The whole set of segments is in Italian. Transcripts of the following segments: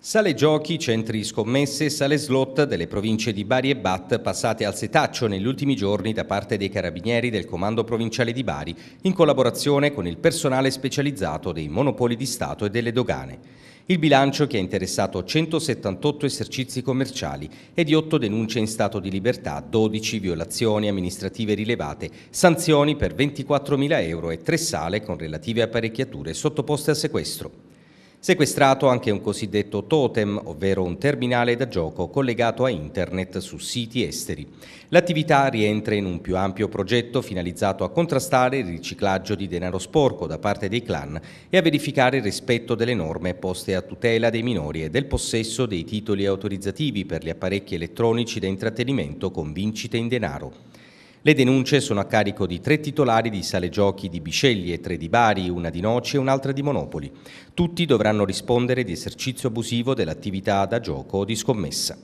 Sale giochi, centri scommesse, sale slot delle province di Bari e Bat passate al setaccio negli ultimi giorni da parte dei carabinieri del Comando Provinciale di Bari in collaborazione con il personale specializzato dei monopoli di Stato e delle dogane. Il bilancio che ha interessato 178 esercizi commerciali e di 8 denunce in stato di libertà, 12 violazioni amministrative rilevate, sanzioni per 24.000 euro e 3 sale con relative apparecchiature sottoposte a sequestro. Sequestrato anche un cosiddetto totem, ovvero un terminale da gioco collegato a internet su siti esteri. L'attività rientra in un più ampio progetto finalizzato a contrastare il riciclaggio di denaro sporco da parte dei clan e a verificare il rispetto delle norme poste a tutela dei minori e del possesso dei titoli autorizzativi per gli apparecchi elettronici da intrattenimento con vincite in denaro. Le denunce sono a carico di tre titolari di sale giochi di Bisceglie, tre di Bari, una di Noci e un'altra di Monopoli. Tutti dovranno rispondere di esercizio abusivo dell'attività da gioco o di scommessa.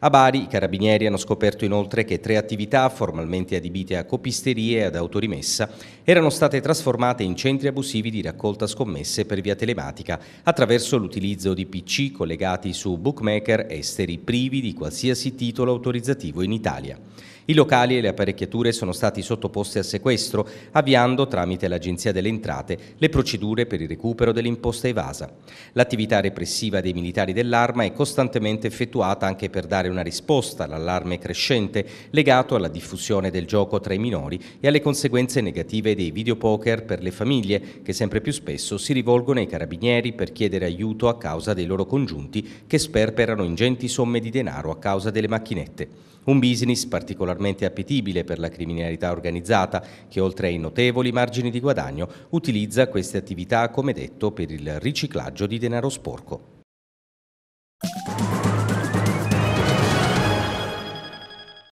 A Bari i carabinieri hanno scoperto inoltre che tre attività formalmente adibite a copisterie e ad autorimessa erano state trasformate in centri abusivi di raccolta scommesse per via telematica attraverso l'utilizzo di PC collegati su bookmaker esteri privi di qualsiasi titolo autorizzativo in Italia. I locali e le apparecchiature sono stati sottoposti a sequestro, avviando tramite l'Agenzia delle Entrate le procedure per il recupero dell'imposta evasa. L'attività repressiva dei militari dell'arma è costantemente effettuata anche per dare una risposta all'allarme crescente legato alla diffusione del gioco tra i minori e alle conseguenze negative dei videopoker per le famiglie che sempre più spesso si rivolgono ai carabinieri per chiedere aiuto a causa dei loro congiunti che sperperano ingenti somme di denaro a causa delle macchinette. Un business particolarmente appetibile per la criminalità organizzata che oltre ai notevoli margini di guadagno utilizza queste attività come detto per il riciclaggio di denaro sporco.